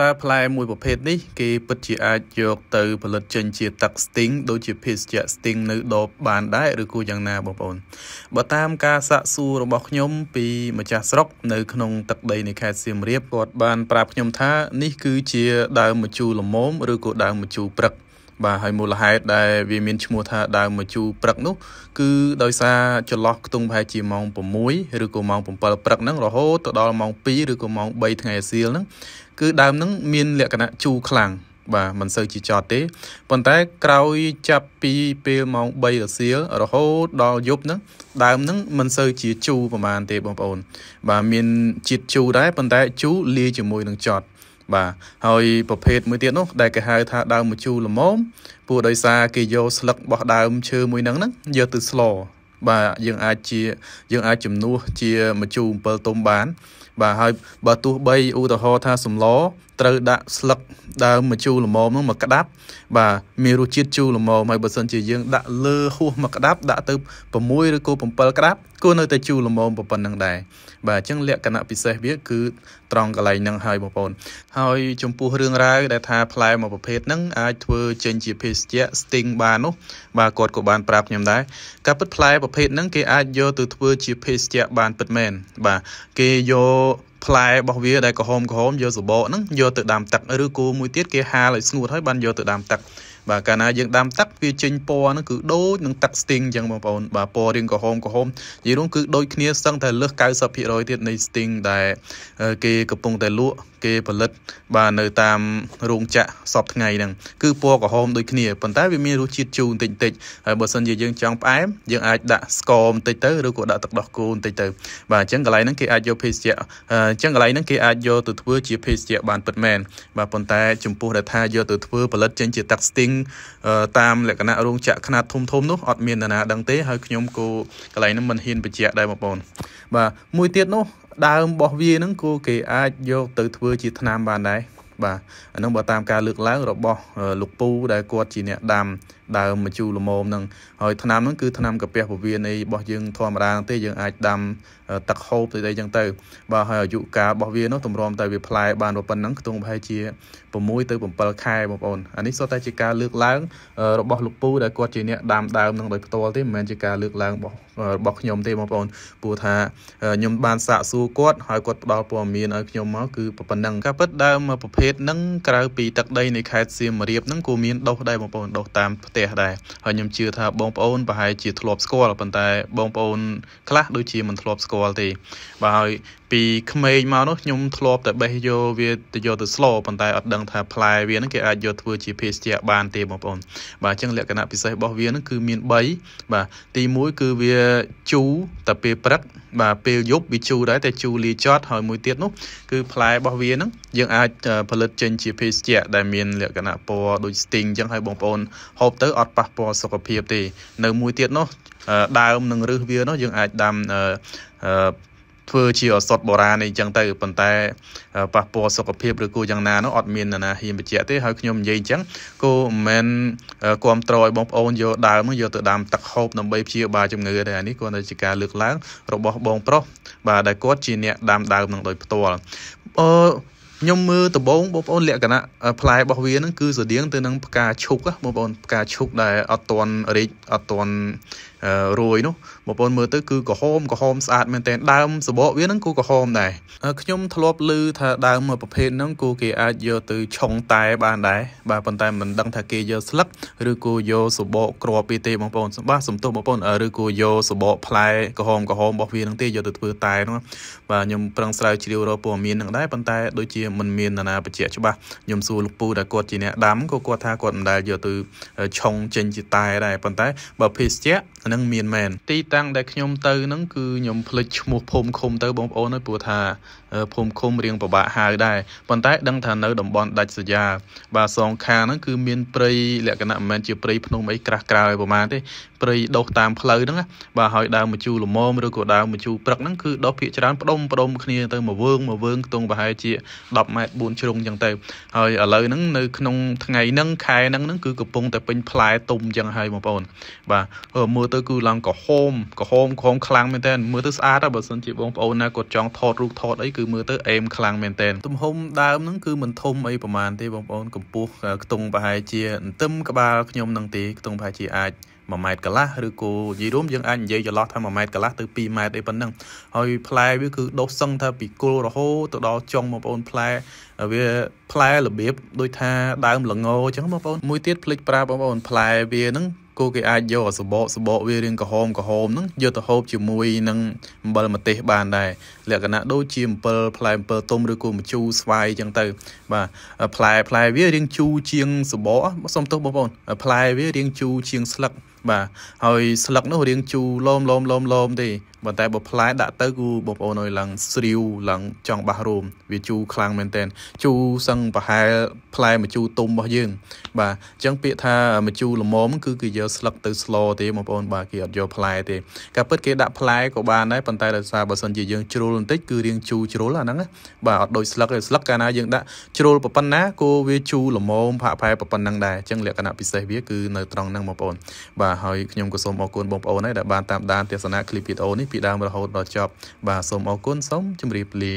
តើផ្លែមួយប្រភេទនេះ គេពិតជាអាចយកទៅផលិតចេញជាទឹកស្ទីងដូចជាភេសជ្ជៈស្ទីងនៅដបបានដែរឬគួរយ៉ាងណាបងប្អូនបើតាមការសាកសួររបស់ខ្ញុំពីម្ចាស់ស្រុកនៅក្នុងទឹកដីនៃខេត្តសៀមរាបគាត់បានប្រាប់ខ្ញុំថានេះគឺជាដើមម្ជូរល្មមឬក៏ដើមម្ជូរព្រឹកបាទហើយមូលហេតុដែលវាមានឈ្មោះថាដើមមជូរព្រឹកនោះគឺដោយសារចន្លោះខ្ទង់ប្រហែលជាម៉ោង6ឬក៏ម៉ោង7ព្រឹកហ្នឹងរហូតទៅដល់ម៉ោង2ឬក៏ម៉ោង3ថ្ងៃអាសៀលហ្នឹងគឺដើមហ្នឹង មានលក្ខណៈជូរខ្លាំងបាទមិនសូវជាចតទេប៉ុន្តែ ក្រោយចាប់ពីពេលម៉ោង3រសៀលរហូតដល់យប់ហ្នឹងដើមហ្នឹងមិនសូវជាជូរប្រហែលទេ បងប្អូនបាទមានជាតិជូរដែរប៉ុន្តែ ជូរលាយជាមួយនឹងចតបាទហើយប្រភេទមួយទៀតនោះ ដែលគេហៅថាដើមមជូរល្មមពួកដោយសារគេយកស្លឹករបស់ដើមឈើមួយហ្នឹងហ្នឹងយកទៅស្លបាទយើងអាចជាយើង អាចជំនួសជាមជូរ7ទុំបាន បាទហើយបើទោះបីឧទាហរណ៍ថាសម្ល ត្រូវដាក់ស្លឹកដើមមជូរល្មមនោះមកក្តាប់បាទមានរសជាតិជូរល្មមហើយបើសិនជាយើងដាក់លើហួសមកក្តាប់ដាក់ទៅ6ឬក៏7ក្តាប់គួរនៅតែជូរល្មមប៉ុណ្្នឹងដែរបាទអញ្ចឹងលក្ខណៈពិសេសវាគឺត្រង់កន្លែងហ្នឹងហើយបងប្អូនហើយចំពោះរឿងរ៉ាវដែលថាផ្លែមួយប្រភេទហ្នឹងអាចធ្វើចេញជាភេសជ្ជៈ sting បាននោះបាទគាត់ក៏បានប្រាប់ខ្ញុំដែរការពិតផ្លែប្រភេទហ្នឹងគេអាចយកទៅធ្វើជាភេសជ្ជៈបានពិតមែនបាទគេយកផ្លែរបស់វាដែលក្រហមក្រហមយកសបកហ្នឹងយកទៅដាំទឹកឬគូមួយទៀតគេហាលឲ្យស្ងួតហើយបានយកទៅដាំទឹកបាទកាលណាយើងដាំទឹកវាចេញពណ៌ហ្នឹងគឺដូចនឹងទឹកស្ទីងអញ្ចឹងបងប្អូនបាទពណ៌រាងក្រហមក្រហមនិយាយរួមគឺដូចគ្នាសឹងតែលើស90%ទៀតនៃស្ទីងដែលគេកំពុងតែលក់គេផលិតបាទនៅតាមរោងចក្រសពថ្ងៃហ្នឹងគឺពណ៌ក្រហមដូចគ្នាប៉ុន្តែវាមានរសជាតិជូរបន្តិចបន្តិចហើយបើសិនជាយើងចង់ផ្អែមយើងអាចដាក់ស្ករបន្តិចទៅឬក៏ដាក់ទឹកដោះគោបន្តិចទៅបាទអញ្ចឹងកន្លែងហ្នឹងគេអាចយកភេសជ្ជៈអញ្ចឹងកន្លែងហ្នឹងគេអាចយកទៅធ្វើជាភេសជ្ជៈបានពិតមែនបាទប៉ុន្តែចំពោះដែលថាយកទៅធ្វើផលិតចេញជាទឹកស្ទីងតាមលក្ខណៈរោងចក្រខ្នាតធំធំនោះអត់មាននរណាដឹងទេហើយខ្ញុំក៏កន្លែងហ្នឹងមិនហ៊ានបញ្ជាក់ដែរបងប្អូន បាទមួយទៀតនោះដើមរបស់វាហ្នឹងក៏គេអាចយកទៅធ្វើជាថ្នាំបានដែរបាទអានឹងបើតាមការលើកឡើងរបស់ លោកពូដែលគាត់ជាអ្នកដាំដើមមជូរល្មមហ្នឹងហើយថ្នាំហ្នឹងគឺថ្នាំកាពះពវៀនៃរបស់យើងធម្មតាទេយើងអាចដាំទឹកហូបទៅអីចឹងទៅបាទហើយអាយុកាលរបស់វានោះទម្រាំតែវាផ្លែបានប៉ុណ្ណឹងខ្ទង់ប្រហែលជា6ទៅ7ខែបងប្អូនអានេះសុទ្ធតែជាការលើកឡើងរបស់លោកពូដែលគាត់ជាអ្នកដាំដើមនឹងដោយផ្ទាល់ទេមិនមែនជាការលើកឡើងរបស់របស់ខ្ញុំ ទេបងប្អូនព្រោះថាខ្ញុំបានសាកសួរគាត់ហើយគាត់ផ្ដល់ព័ត៌មានឲ្យខ្ញុំមកគឺប៉ុណ្ណឹងការពិតដើមប្រភេទហ្នឹងក្រៅពីទឹកដីនៃខេត្តសៀមរាបហ្នឹងក៏មានដុះដែរបងប្អូនដុះតាមផ្ទះទះដែរហើយខ្ញុំជឿថាបងប្អូនប្រហែលជាធ្លាប់ស្គាល់ប៉ុន្តែ បងប្អូនខ្លះដូចជាមិនធ្លាប់ស្គាល់ទេបាទហើយពីក្មេងមកនោះខ្ញុំធ្លាប់តែបេះយកវាទៅយកទៅស្លប៉ុន្តែអត់ដឹងថាផ្លែវាហ្នឹងគេអាចយកធ្វើជាភេសជ្ជៈបានទេបងប្អូនបាទអញ្ចឹងលក្ខណៈពិសេសរបស់វាហ្នឹងគឺមាន3បាទទី1គឺវាជូរតែពេលព្រឹកបាទពេលយប់វាជូរដែរតែជូរលាយចត់ហើយមួយទៀតនោះគឺផ្លែរបស់វាហ្នឹងយើងអាចផលិតចេញជាភេសជ្ជៈដែលមានលក្ខណៈពណ៌ដូចស្ទីងអញ្ចឹងហើយបងប្អូនហូបទៅអត់ប៉ះពាល់សុខភាពទេនៅមួយទៀតនោះដើមនិងឫសវានោះយើងអាចដាំធ្វើជាអសតបុរាណអីចឹងទៅប៉ុន្តែប៉ះពាល់សុខភាពឬគួរយ៉ាងណានោះអត់មាននរណាហ៊ានបញ្ជាក់ទេហើយខ្ញុំនិយាយចឹងគូមិនមែនគ្រប់ត្រឲ្យបងប្អូនយកដើមយកទៅដាំទឹកហូបដើម្បីព្យាបាលជំងឺទេអានេះគាត់តែជាការលើកឡើងរបស់បងប្រុសបាទដែលគាត់ជាអ្នកដាំដើមនឹងដោយផ្ទាល់អឺខ្ញុំមើលដំបងបងប្អូនលក្ខណៈផ្លែរបស់វានឹងគឺស្រដៀងទៅនឹងផ្កាឈូកបងប្អូនផ្កាឈូកដែលអត់តន់រីកអត់តន់រួយនោះបងប្អូនមើលទៅគឺក្រហមក្រហមស្អាតមែនតើដើមសបកវាហ្នឹងគឺក្រហមដែរខ្ញុំធ្លាប់ឮថាដើមមួយប្រភេទហ្នឹងគឺគេអាចយកទៅឆុងតែបានដែរបាទប៉ុន្តែមិនដឹងថាគេយកស្លឹកឬគូយកសបកគ្រាប់ពីទេបងប្អូនបាទសំទោសបងប្អូនឬគូយកសបកផ្លែក្រហមក្រហមរបស់វាហ្នឹងទេយកទៅធ្វើតែហ្នឹងបាទខ្ញុំប្រឹងស្រាវជ្រាវរកព័ត៌មានហ្នឹងដែរប៉ុន្តែដូចជាមិនមាននរណាបញ្ជាក់ច្បាស់ខ្ញុំសួរលោកពូដែលគាត់ជាអ្នកដាំក៏គាត់ថាគាត់មិនដែលយកទៅឆុងចេញជាតែដែរប៉ុន្តែបើភេសជ្ជៈហ្នឹងមានមែនទីតាំងដែលខ្ញុំទៅហ្នឹងគឺខ្ញុំផ្លិចឈ្មោះភូមិឃុំទៅបងប្អូនហើយព្រោះថាភូមិឃុំរៀងពិបាកហៅដែរប៉ុន្តែដឹងថានៅតំបន់ដាច់ស្រយាលបាទសងខាងហ្នឹងគឺមានព្រៃលក្ខណៈមិនមែនជាព្រៃភ្នំអីក្រាស់ក្រោយប្រហែលទេព្រៃដុះតាមផ្លូវហ្នឹងបាទហើយដើមមជូរល្មមឬក៏ដើមមជូរព្រឹកហ្នឹងគឺដុះភាគច្រើនផ្ដុំផ្ដុំគ្នាទៅមួយវើងមួយវើងខ្ទង់ប្រហែលជា10ម៉ែត្រ4ជ្រុងអញ្ចឹងទៅហើយឥឡូវហ្នឹងនៅក្នុងថ្ងៃហ្នឹងខែហ្នឹងហ្នឹងគឺកំពុងតែពេញផ្លែទុំអញ្ចឹងហើយបងប្អូនបាទមើលទៅគឺឡើងក្រហមក្រហមក្រហមខ្លាំងមែនតើមើលទៅស្អាតបើសិនជាបងប្អូនណាគាត់ចង់ថតរូបថតអីគឺមើលទៅអេមខ្លាំងមែនតើទំហំដើមហ្នឹងគឺមិនធំអីប្រហែលទេបងប្អូនកម្ពស់ខ្ទង់ប្រហែលជាអន្ទឹមក្បាលខ្ញុំនឹងទេខ្ទង់ប្រហែលជាអាច1ម៉ែត្រកន្លះឬក៏និយាយរួមយើងអាចនិយាយចន្លោះថា1ម៉ែត្រកន្លះទៅ2ម៉ែត្រអីប៉ុណ្ណឹងហើយផ្លែវាគឺដុះសឹងថាពីគល់រហូតទៅដល់ចុងបងប្អូនផ្លែ វាផ្លែរបៀបដូចថាដើមល្ងអញ្ចឹងបងប្អូនមួយទៀតផ្លេចប្រាប់បងប្អូនផ្លែវាហ្នឹងគូគេអាចយកសបកសបកវារៀងក្រហមក្រហមហ្នឹងយកទៅហូបជាមួយនឹងអំបិលម្ទេសបានដែរលក្ខណៈដូចជាអំបិលផ្លែអំបិលទុំឬក៏មជូរស្វាយអញ្ចឹងទៅ បាទផ្លែផ្លែវារៀងជូរជាងសបកសុំទោសបងប្អូនផ្លែវារៀងជូរជាងស្លឹកបាទហើយស្លឹកនោះរៀងជូរលមលមលមលមទេប៉ុន្តែបើផ្លែដាក់ទៅគឺបងប្អូនអើយឡើងស្រីវឡើងចង់បាសរោមវាជូរខ្លាំងមែនតែនជូរសឹងប្រហែលផ្លែមជូរទុំរបស់យើងបាទអញ្ចឹងពាក្យថាមជូរល្មមគឺគេយកស្លឹកទៅស្លទេបងប្អូនបាទគេអត់យកផ្លែទេការពិតគេដាក់ផ្លែក៏បានដែរប៉ុន្តែដោយសារបើសិនជាយើងជ្រុលបន្តិចគឺរៀងជូរជ្រុលអាហ្នឹងបាទអត់ដូចស្លឹកទេស្លឹកកាលណាយើងដាក់ជ្រុលប៉ុណ្ណាគោវាជូរល្មមផាក់ផែប៉ុណ្ណឹងដែរអញ្ចឹងលក្ខណៈពិសេសវាគឺនៅត្រង់ហ្នឹងបងប្អូនបាទហើយខ្ញុំក៏សូមអរគុណបងប្អូនដែរដែលបានតាមដានទស្សនាคลิปវីដេអូនេះពីដើមរហូតដល់ចប់បាទសូមអរគុណសូមជម្រាបលា